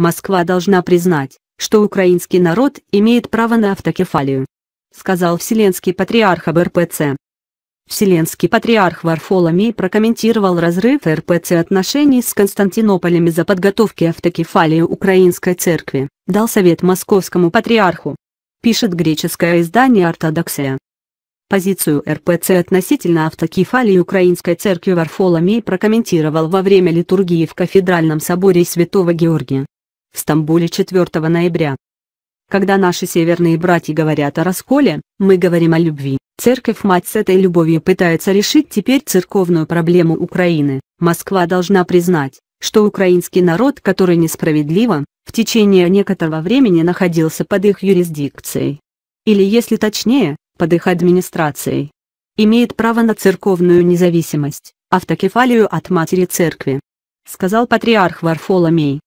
Москва должна признать, что украинский народ имеет право на автокефалию, сказал Вселенский патриарх об РПЦ. Вселенский патриарх Варфоломей прокомментировал разрыв РПЦ отношений с Константинополем из-за подготовки автокефалии Украинской церкви, дал совет московскому патриарху. Пишет греческое издание «Ортодоксия». Позицию РПЦ относительно автокефалии Украинской церкви Варфоломей прокомментировал во время литургии в Кафедральном соборе Святого Георгия в Стамбуле 4 ноября. Когда наши северные братья говорят о расколе, мы говорим о любви. Церковь-мать с этой любовью пытается решить теперь церковную проблему Украины. Москва должна признать, что украинский народ, который несправедливо, в течение некоторого времени находился под их юрисдикцией. Или если точнее, под их администрацией. Имеет право на церковную независимость, автокефалию от матери церкви. Сказал патриарх Варфоломей.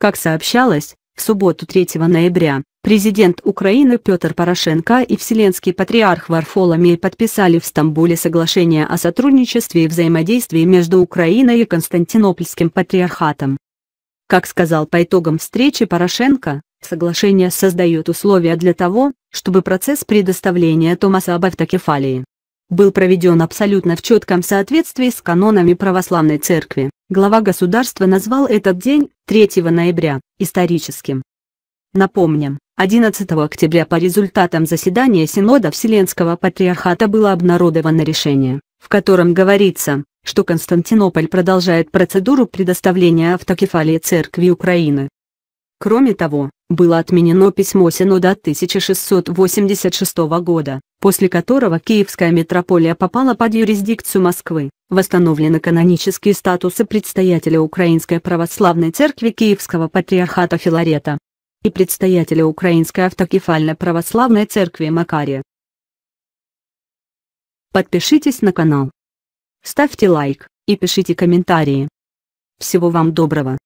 Как сообщалось, в субботу 3 ноября президент Украины Петр Порошенко и Вселенский патриарх Варфоломей подписали в Стамбуле соглашение о сотрудничестве и взаимодействии между Украиной и Константинопольским патриархатом. Как сказал по итогам встречи Порошенко, соглашение создает условия для того, чтобы процесс предоставления Томаса об автокефалии был проведен абсолютно в четком соответствии с канонами православной церкви. Глава государства назвал этот день, 3 ноября, историческим. Напомним, 11 октября по результатам заседания Синода Вселенского Патриархата было обнародовано решение, в котором говорится, что Константинополь продолжает процедуру предоставления автокефалии Церкви Украины. Кроме того, было отменено письмо Синода 1686 года, после которого Киевская митрополия попала под юрисдикцию Москвы. Восстановлены канонические статусы предстоятеля Украинской православной церкви Киевского патриархата Филарета и предстоятеля Украинской автокефальной православной церкви Макария. Подпишитесь на канал. Ставьте лайк и пишите комментарии. Всего вам доброго.